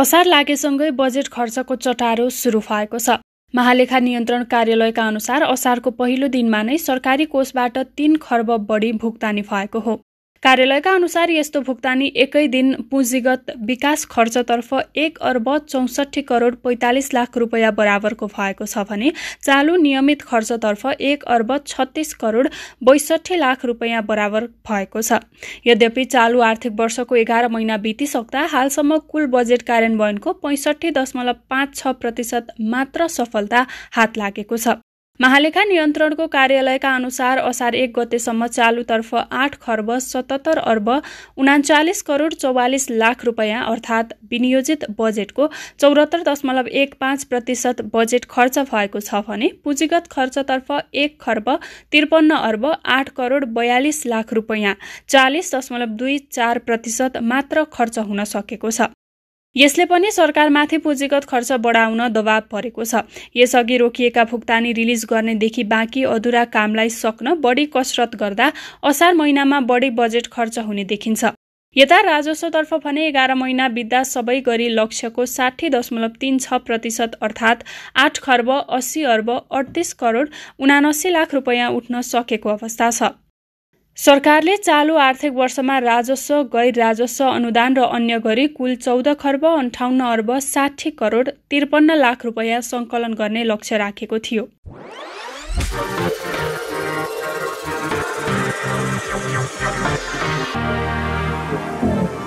असार लागेसँगै बजेट खर्चको चटारो सुरु भएको छ महालेखा नियन्त्रण कार्यालयका अनुसार असारको पहिलो दिनमा नै सरकारी कोषबाट तीन खर्ब बढी भुक्तानी भएको हो कार्यालयका अनुसार यस्तो भुक्तानी एकै दिन पुँजीगत विकास खर्चतर्फ एक अर्ब चौसठी करोड पैँतालिस लाख रुपियाँ बराबरको भएको छ भने चालु नियमित खर्चतर्फ एक अर्ब छत्तिस करोड बैसठी लाख रुपियाँ बराबर भएको छ यद्यपि चालु आर्थिक वर्षको एघार महिना बितिसक्दा हालसम्म कुल बजेट कार्यान्वयनको पैँसठी दशमलव पाँच छ प्रतिशत मात्र सफलता हात लागेको छ महालेखा नियन्त्रणको कार्यालयका अनुसार असार एक गतेसम्म चालुतर्फ आठ खर्ब सतहत्तर अर्ब उनाचालिस करोड चौवालिस लाख रुपियाँ अर्थात् विनियोजित बजेटको चौरात्तर दशमलव एक पाँच प्रतिशत बजेट खर्च भएको छ भने पुँजीगत खर्चतर्फ एक खर्ब त्रिपन्न अर्ब आठ करोड बयालिस लाख रुपियाँ चालिस दशमलव दुई चार प्रतिशत मात्र खर्च हुन सकेको छ यसले पनि सरकारमाथि पुँजीगत खर्च बढाउन दबाव परेको छ यसअघि रोकिएका भुक्तानी रिलिज गर्नेदेखि बाँकी अधुरा कामलाई सक्न बढी कसरत गर्दा असार महिनामा बढी बजेट खर्च हुने देखिन्छ यता राजस्वतर्फ भने एघार महिना बित्दा सबै गरी लक्ष्यको साठी दशमलव तीन छ प्रतिशत अर्थात् आठ खर्ब अस्सी अर्ब अडतिस करोड उनासी लाख रुपियाँ उठ्न सकेको अवस्था छ सरकारले चालु आर्थिक वर्षमा राजस्व गैर राजस्व अनुदान र अन्य गरी कुल चौध खर्ब अन्ठाउन्न अर्ब साठी करोड त्रिपन्न लाख रुपियाँ सङ्कलन गर्ने लक्ष्य राखेको थियो